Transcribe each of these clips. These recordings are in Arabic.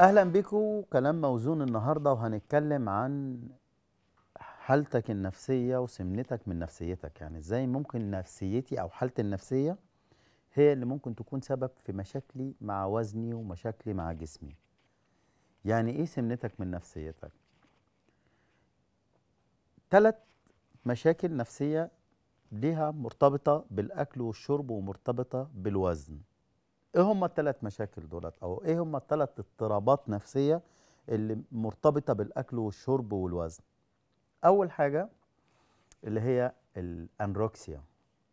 اهلا بكم كلام موزون النهارده وهنتكلم عن حالتك النفسيه وسمنتك من نفسيتك يعني ازاي ممكن نفسيتي او حالتي النفسيه هي اللي ممكن تكون سبب في مشاكلي مع وزني ومشاكلي مع جسمي يعني ايه سمنتك من نفسيتك ثلاث مشاكل نفسيه ليها مرتبطه بالاكل والشرب ومرتبطه بالوزن ايه هم الثلاث مشاكل دولت او ايه هم الثلاث اضطرابات نفسيه اللي مرتبطه بالاكل والشرب والوزن اول حاجه اللي هي الانروكسيا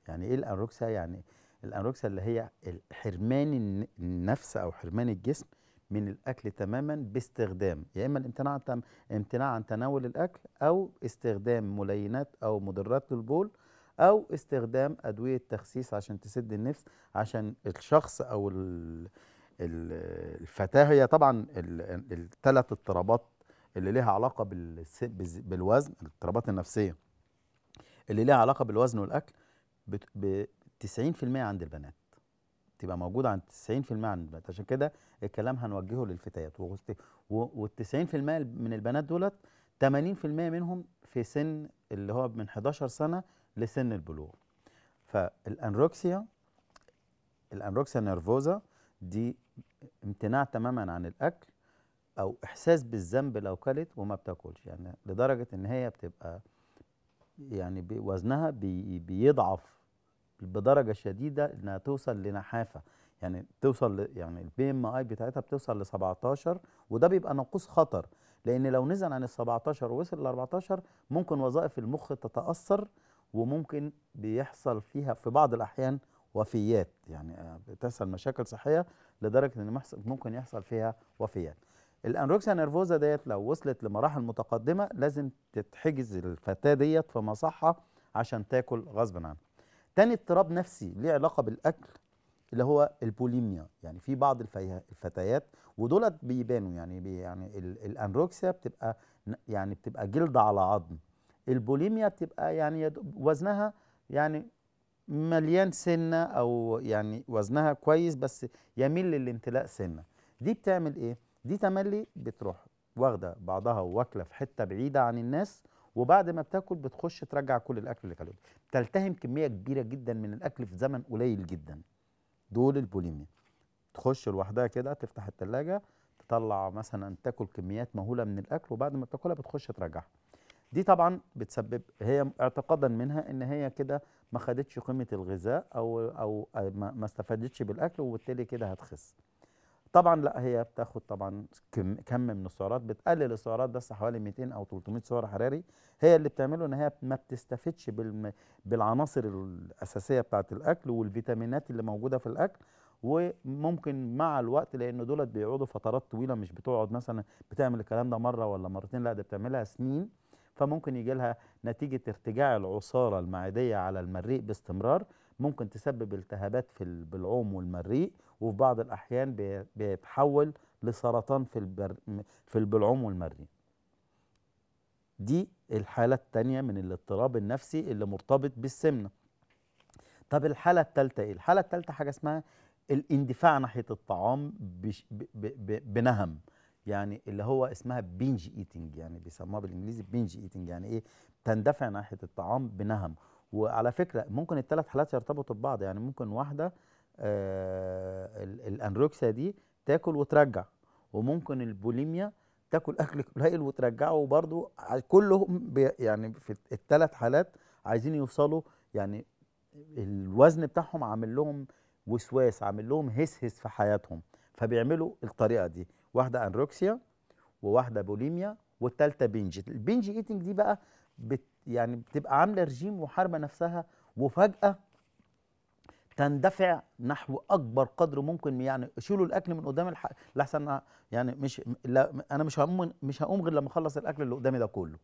يعني ايه الانروكسيا يعني الانروكسيا اللي هي حرمان النفس او حرمان الجسم من الاكل تماما باستخدام يا اما الامتناع عن امتناع عن تناول الاكل او استخدام ملينات او مضرات للبول او استخدام ادويه تخسيس عشان تسد النفس عشان الشخص او الفتاه هي طبعا الثلاث اضطرابات اللي ليها علاقه بالوزن الاضطرابات النفسيه اللي ليها علاقه بالوزن والاكل ب 90% عند البنات تبقى موجوده عند 90% عند البنات عشان كده الكلام هنوجهه للفتيات وال 90% من البنات دولت 80% منهم في سن اللي هو من 11 سنه لسن البلوغ فالانروكسيا الانروكسيا نيرفوزا دي امتناع تماما عن الاكل او احساس بالذنب لو كلت وما بتاكلش يعني لدرجه ان هي بتبقى يعني وزنها بي بيضعف بدرجه شديده انها توصل لنحافه يعني توصل يعني البي ام اي بتاعتها بتوصل ل 17 وده بيبقى ناقوس خطر لان لو نزل عن ال 17 ووصل ل 14 ممكن وظائف المخ تتاثر وممكن بيحصل فيها في بعض الأحيان وفيات يعني آه، بتحصل مشاكل صحية لدرجة إن ممكن يحصل فيها وفيات الانوركسيا نيرفوزا ديت لو وصلت لمراحل متقدمه لازم تتحجز الفتاه ديت في مصحه عشان تاكل غصب عنها. تاني اضطراب نفسي ليه علاقه بالاكل اللي هو البوليميا يعني في بعض الفتيات ودولت بيبانوا يعني بي يعني الانوركسيا بتبقى يعني بتبقى جلد على عظم البوليميا بتبقى يعني وزنها يعني مليان سنه او يعني وزنها كويس بس يميل للامتلاء سنه دي بتعمل ايه دي تملي بتروح واخده بعضها واكله في حته بعيده عن الناس وبعد ما بتاكل بتخش ترجع كل الاكل اللي كلته تلتهم كميه كبيره جدا من الاكل في زمن قليل جدا دول البوليميا تخش لوحدها كده تفتح التلاجة تطلع مثلا تاكل كميات مهوله من الاكل وبعد ما بتاكلها بتخش ترجعها دي طبعا بتسبب هي اعتقادا منها ان هي كده ما خدتش قيمه الغذاء او او ما استفادتش بالاكل وبالتالي كده هتخس طبعا لا هي بتاخد طبعا كم, من السعرات بتقلل السعرات بس حوالي 200 او 300 سعر حراري هي اللي بتعمله ان هي ما بتستفدش بالعناصر الاساسيه بتاعه الاكل والفيتامينات اللي موجوده في الاكل وممكن مع الوقت لان دولت بيقعدوا فترات طويله مش بتقعد مثلا بتعمل الكلام ده مره ولا مرتين لا ده بتعملها سنين فممكن يجي لها نتيجة ارتجاع العصارة المعدية على المريء باستمرار ممكن تسبب التهابات في البلعوم والمريء وفي بعض الأحيان بيتحول لسرطان في, البر... في البلعوم والمريء دي الحالة التانية من الاضطراب النفسي اللي مرتبط بالسمنة طب الحالة التالتة ايه؟ الحالة التالتة حاجة اسمها الاندفاع ناحية الطعام بش... ب... ب... بنهم يعني اللي هو اسمها بينج ايتنج يعني بيسموها بالانجليزي بينج ايتنج يعني ايه تندفع ناحيه الطعام بنهم وعلى فكره ممكن الثلاث حالات يرتبطوا ببعض يعني ممكن واحده آه الانروكسيا دي تاكل وترجع وممكن البوليميا تاكل اكل قليل وترجعه وبرضه كلهم يعني في الثلاث حالات عايزين يوصلوا يعني الوزن بتاعهم عامل لهم وسواس عامل لهم هس هس في حياتهم فبيعملوا الطريقه دي واحده انروكسيا وواحده بوليميا والثالثه بنج البنج ايتنج دي بقى بت يعني بتبقى عامله رجيم محاربه نفسها وفجاه تندفع نحو اكبر قدر ممكن يعني شيلوا الاكل من قدام الح... لحسن يعني مش لا انا مش هقوم مش هقوم غير لما اخلص الاكل اللي قدامي ده كله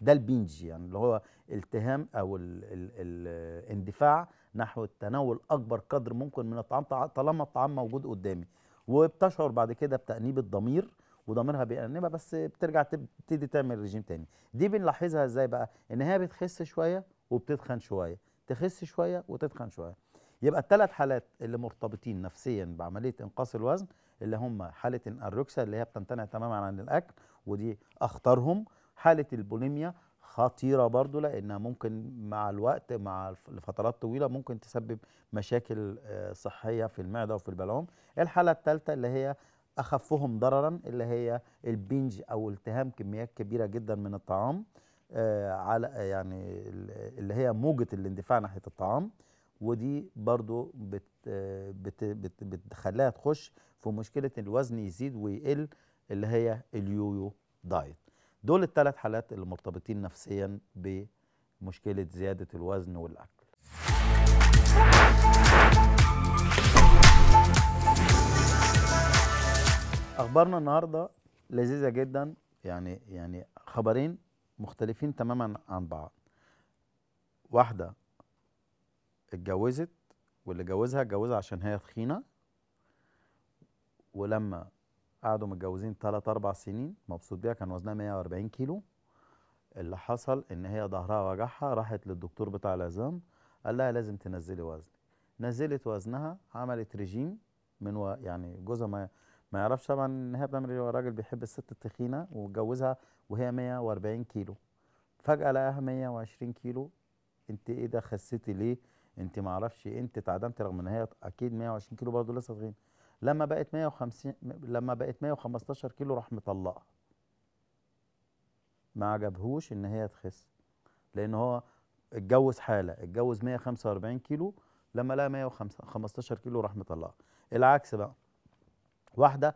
ده البنج يعني اللي هو التهام او ال... ال... الاندفاع نحو التناول اكبر قدر ممكن من الطعام طالما الطعام موجود قدامي وبتشعر بعد كده بتأنيب الضمير وضميرها بيأنبها بس بترجع تبتدي تعمل رجيم تاني دي بنلاحظها ازاي بقى ان هي بتخس شويه وبتتخن شويه تخس شويه وتتخن شويه يبقى الثلاث حالات اللي مرتبطين نفسيا بعمليه انقاص الوزن اللي هم حاله الانوركسيا اللي هي بتمتنع تماما عن الاكل ودي اخطرهم حاله البوليميا خطيره برضو لانها ممكن مع الوقت مع لفترات طويله ممكن تسبب مشاكل آه، صحيه في المعده وفي البلعوم الحاله الثالثه اللي هي اخفهم ضررا اللي هي البنج او التهام كميات كبيره جدا من الطعام آه، على يعني اللي هي موجه الاندفاع ناحيه الطعام ودي برضو آه، بتخليها تخش في مشكله الوزن يزيد ويقل اللي هي اليويو دايت دول الثلاث حالات اللي مرتبطين نفسيا بمشكله زياده الوزن والاكل اخبارنا النهارده لذيذه جدا يعني يعني خبرين مختلفين تماما عن بعض واحده اتجوزت واللي جوزها اتجوزها عشان هي تخينه ولما قعدوا متجوزين ثلاث اربع سنين مبسوط بيها كان وزنها 140 كيلو اللي حصل ان هي ظهرها وجعها راحت للدكتور بتاع العظام قال لها لازم تنزلي وزن نزلت وزنها عملت رجيم من و... يعني جوزها ما ما يعرفش طبعا ان هي بتعمل ايه راجل بيحب الست التخينه واتجوزها وهي 140 كيلو فجاه لقاها 120 كيلو انت ايه ده خسيتي ليه انت ما اعرفش إيه، انت اتعدمتي رغم ان هي اكيد 120 كيلو برضه لسه تخين لما بقت 150 لما بقت 115 كيلو راح مطلقها ما عجبهوش ان هي تخس لان هو اتجوز حاله اتجوز 145 كيلو لما لقى 115 كيلو راح مطلقها العكس بقى واحده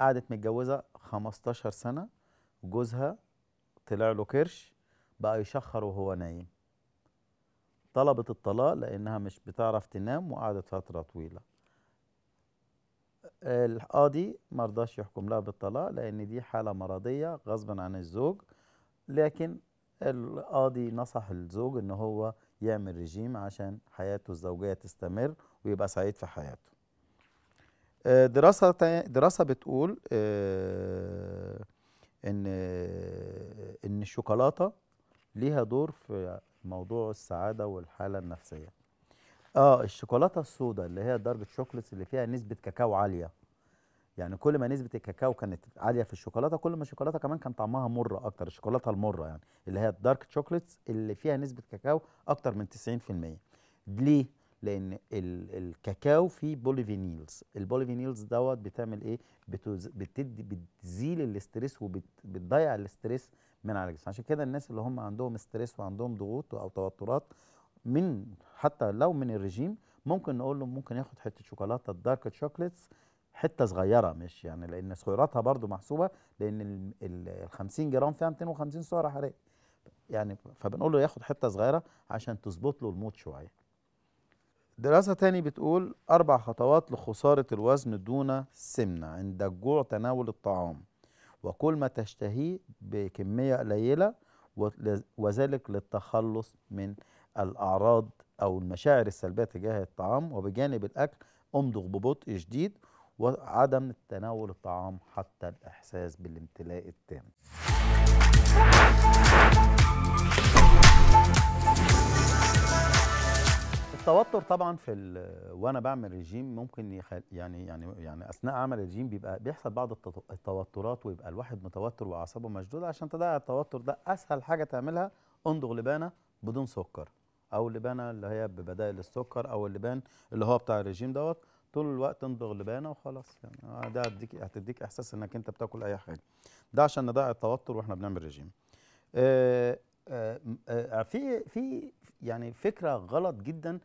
قعدت متجوزه 15 سنه جوزها طلع له كرش بقى يشخر وهو نايم طلبت الطلاق لانها مش بتعرف تنام وقعدت فتره طويله القاضي ما رضاش يحكم لها بالطلاق لان دي حاله مرضيه غصبا عن الزوج لكن القاضي نصح الزوج ان هو يعمل رجيم عشان حياته الزوجيه تستمر ويبقى سعيد في حياته آه، دراسه دراسه بتقول آه، ان آه، ان الشوكولاته ليها دور في موضوع السعاده والحاله النفسيه اه الشوكولاته السوداء اللي هي ضربه شوكليتس اللي فيها نسبه كاكاو عاليه يعني كل ما نسبه الكاكاو كانت عاليه في الشوكولاته كل ما الشوكولاته كمان كان طعمها مر اكتر الشوكولاته المره يعني اللي هي الدارك شوكليتس اللي فيها نسبه كاكاو اكتر من 90% ليه لان الكاكاو فيه بوليفينيلز البوليفينيلز دوت بتعمل ايه بتدي بتزيل الاستريس وبتضيع الاستريس من على الجسم عشان كده الناس اللي هم عندهم ستريس وعندهم ضغوط او توترات من حتى لو من الرجيم ممكن نقول له ممكن ياخد حته شوكولاته الدارك شوكليتس حته صغيره مش يعني لان سعراتها برضو محسوبه لان ال 50 جرام فيها 250 سعره حراريه يعني فبنقول له ياخد حته صغيره عشان تظبط له الموت شويه دراسة تاني بتقول أربع خطوات لخسارة الوزن دون سمنة عند الجوع تناول الطعام وكل ما تشتهيه بكمية قليلة وذلك للتخلص من الأعراض أو المشاعر السلبية تجاه الطعام وبجانب الأكل أمضغ ببطء شديد وعدم تناول الطعام حتى الإحساس بالامتلاء التام التوتر طبعا في وانا بعمل ريجيم ممكن يخل يعني يعني يعني اثناء عمل الريجيم بيبقى بيحصل بعض التوترات ويبقى الواحد متوتر واعصابه مشدوده عشان تضيع التوتر ده اسهل حاجه تعملها انضغ لبانه بدون سكر او لبانه اللي هي ببدائل السكر او اللبان اللي هو بتاع الرجيم دوت طول الوقت انضغ لبانه وخلاص يعني آه، ده هتديك هتديك احساس انك انت بتاكل اي حاجه ده عشان نضيع التوتر واحنا بنعمل رجيم آه،, آه آه في في يعني فكره غلط جدا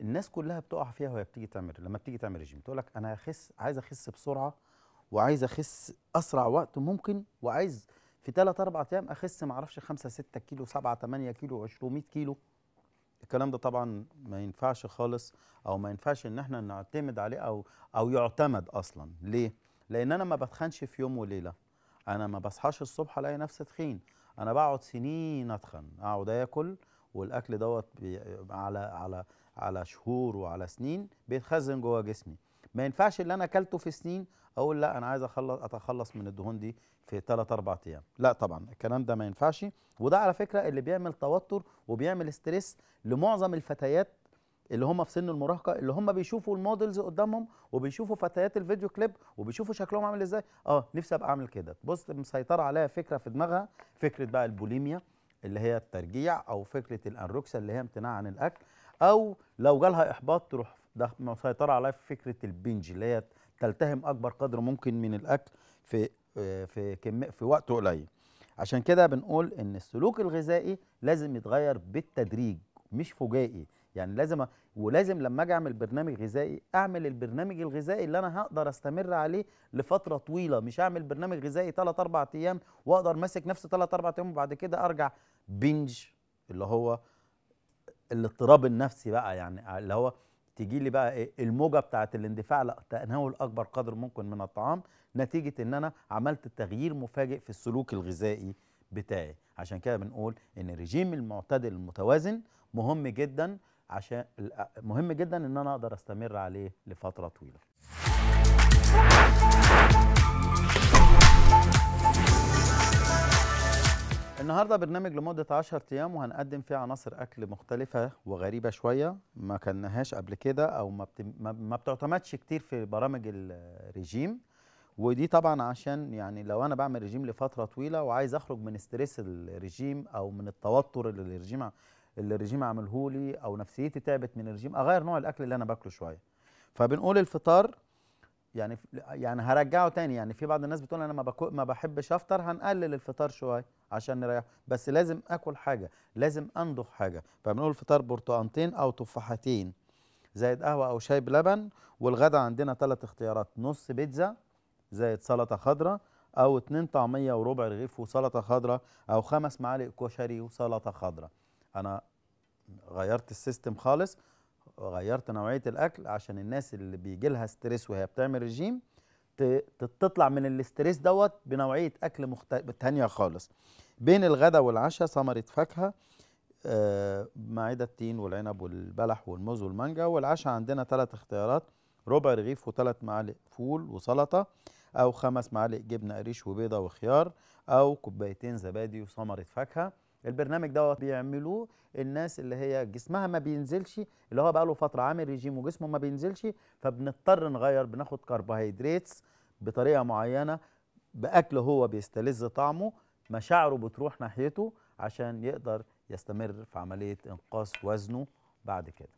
الناس كلها بتقع فيها وهي بتيجي تعمل لما بتيجي تعمل رجيم تقول لك انا هخس عايز اخس بسرعه وعايز اخس اسرع وقت ممكن وعايز في 3 4 ايام اخس ما اعرفش 5 6 كيلو 7 8 كيلو 200 كيلو الكلام ده طبعا ما ينفعش خالص او ما ينفعش ان احنا نعتمد عليه او او يعتمد اصلا ليه لان انا ما بتخنش في يوم وليله انا ما بصحاش الصبح الاقي نفسي تخين انا بقعد سنين اتخن اقعد اكل والاكل دوت على على على شهور وعلى سنين بيتخزن جوه جسمي ما ينفعش اللي انا اكلته في سنين اقول لا انا عايز اخلص اتخلص من الدهون دي في 3 4 ايام لا طبعا الكلام ده ما ينفعش وده على فكره اللي بيعمل توتر وبيعمل ستريس لمعظم الفتيات اللي هم في سن المراهقه اللي هم بيشوفوا المودلز قدامهم وبيشوفوا فتيات الفيديو كليب وبيشوفوا شكلهم عامل ازاي اه نفسي ابقى اعمل كده بص مسيطره عليها فكره في دماغها فكره بقى البوليميا اللي هي الترجيع او فكره الانروكسا اللي هي امتناع عن الاكل او لو جالها احباط تروح مسيطره عليها في فكره البنج اللي هي تلتهم اكبر قدر ممكن من الاكل في آه، في كم في وقت قليل عشان كده بنقول ان السلوك الغذائي لازم يتغير بالتدريج مش فجائي يعني لازم ولازم لما اجي اعمل برنامج غذائي اعمل البرنامج الغذائي اللي انا هقدر استمر عليه لفتره طويله مش اعمل برنامج غذائي 3 4 ايام واقدر ماسك نفسي 3 4 ايام وبعد كده ارجع بنج اللي هو الاضطراب النفسي بقى يعني آه، اللي هو تيجي لي بقى إيه الموجه بتاعه الاندفاع لا تناول اكبر قدر ممكن من الطعام نتيجه ان انا عملت تغيير مفاجئ في السلوك الغذائي بتاعي عشان كده بنقول ان الرجيم المعتدل المتوازن مهم جدا عشان مهم جدا ان انا اقدر استمر عليه لفتره طويله النهارده برنامج لمده 10 ايام وهنقدم فيه عناصر اكل مختلفه وغريبه شويه ما كناهاش قبل كده او ما, بت... ما بتعتمدش كتير في برامج الرجيم ودي طبعا عشان يعني لو انا بعمل رجيم لفتره طويله وعايز اخرج من ستريس الرجيم او من التوتر اللي الرجيم اللي الرجيم عمله لي او نفسيتي تعبت من الرجيم اغير نوع الاكل اللي انا باكله شويه فبنقول الفطار يعني يعني هرجعه تاني يعني في بعض الناس بتقول انا ما ما بحبش افطر هنقلل الفطار شويه عشان نريح بس لازم اكل حاجه لازم انضف حاجه فبنقول فطار برتقانتين او تفاحتين زائد قهوه او شاي بلبن والغدا عندنا ثلاث اختيارات نص بيتزا زائد سلطه خضراء او اتنين طعميه وربع رغيف وسلطه خضراء او خمس معالق كشري وسلطه خضراء انا غيرت السيستم خالص غيرت نوعيه الاكل عشان الناس اللي بيجي لها ستريس وهي بتعمل رجيم تطلع من الاستريس دوت بنوعيه اكل مختلفه تانيه خالص بين الغداء والعشاء ثمره فاكهه آه معده التين والعنب والبلح والموز والمانجا والعشاء عندنا ثلاث اختيارات ربع رغيف وثلاث معالق فول وسلطه او خمس معالق جبنه قريش وبيضه وخيار او كوبايتين زبادي وثمره فاكهه البرنامج دوت بيعملوه الناس اللي هي جسمها ما بينزلش اللي هو بقى له فتره عامل ريجيم وجسمه ما بينزلش فبنضطر نغير بناخد كربوهيدراتس بطريقه معينه باكل هو بيستلذ طعمه مشاعره بتروح ناحيته عشان يقدر يستمر في عمليه انقاص وزنه بعد كده